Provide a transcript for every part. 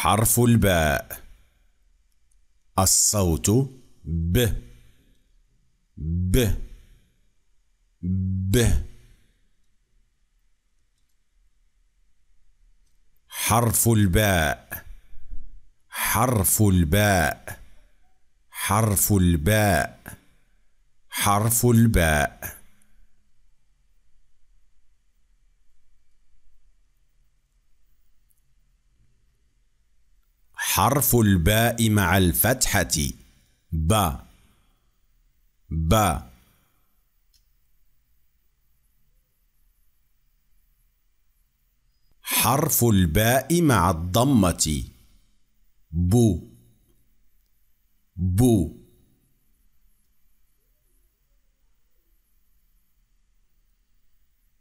حرف الباء الصوت ب ب ب حرف الباء حرف الباء حرف الباء حرف الباء حرف الباء مع الفتحة با با حرف الباء مع الضمة بو بو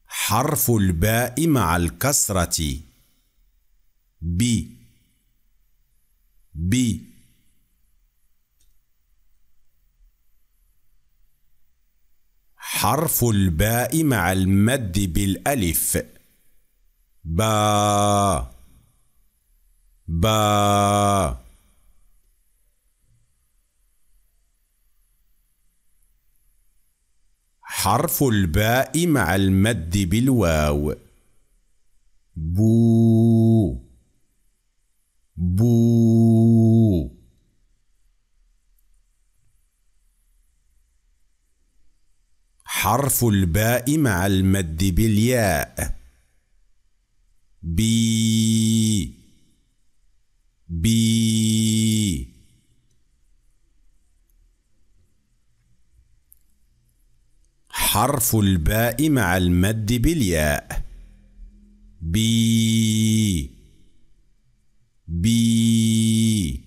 حرف الباء مع الكسرة بي B حرف الباء مع المد بالألف با با حرف الباء مع المد بالواو بو بو حرف الباء مع المد بالياء بي بي حرف الباء مع المد بالياء بي بي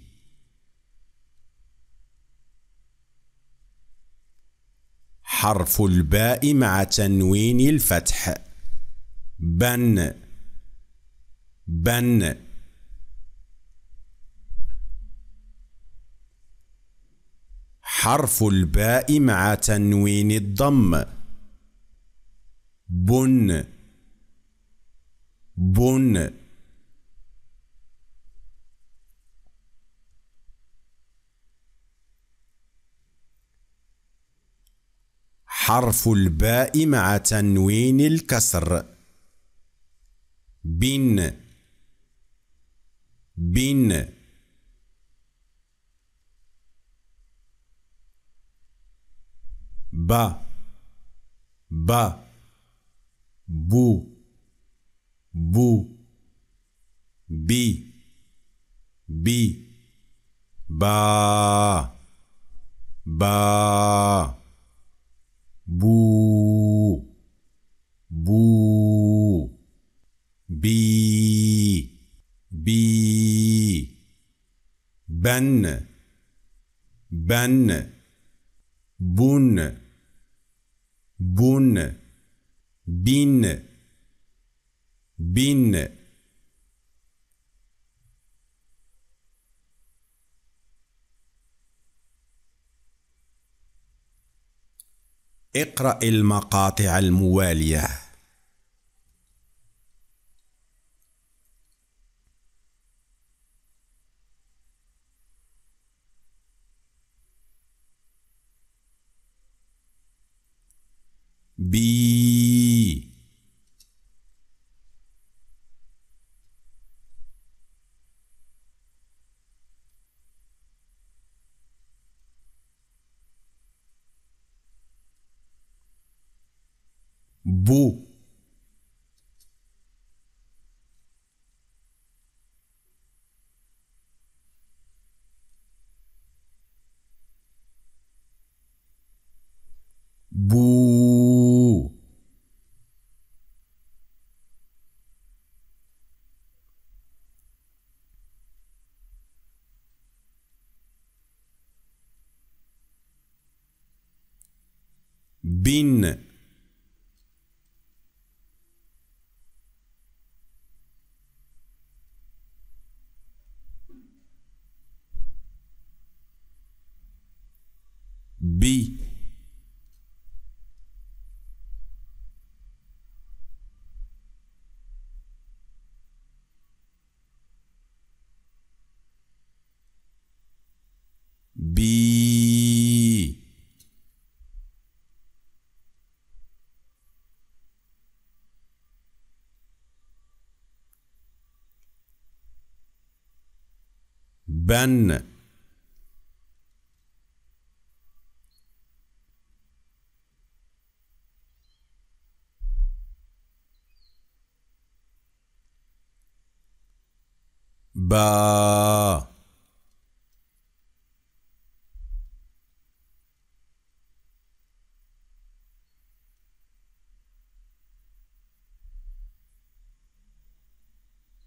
حرف الباء مع تنوين الفتح بن بن حرف الباء مع تنوين الضم بن بن حرف الباء مع تنوين الكسر بن بن با با بو بو بي بي با با bu bu bi bi ben ben bun bun bin bin اقرأ المقاطع الموالية بي bu bu bin Ben. Ba.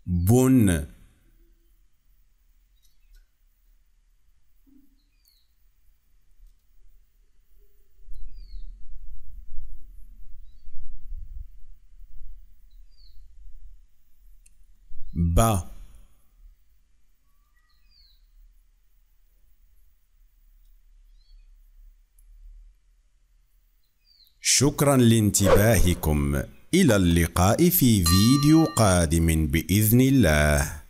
Bonne. bas. شكرا لانتباهكم الى اللقاء في فيديو قادم باذن الله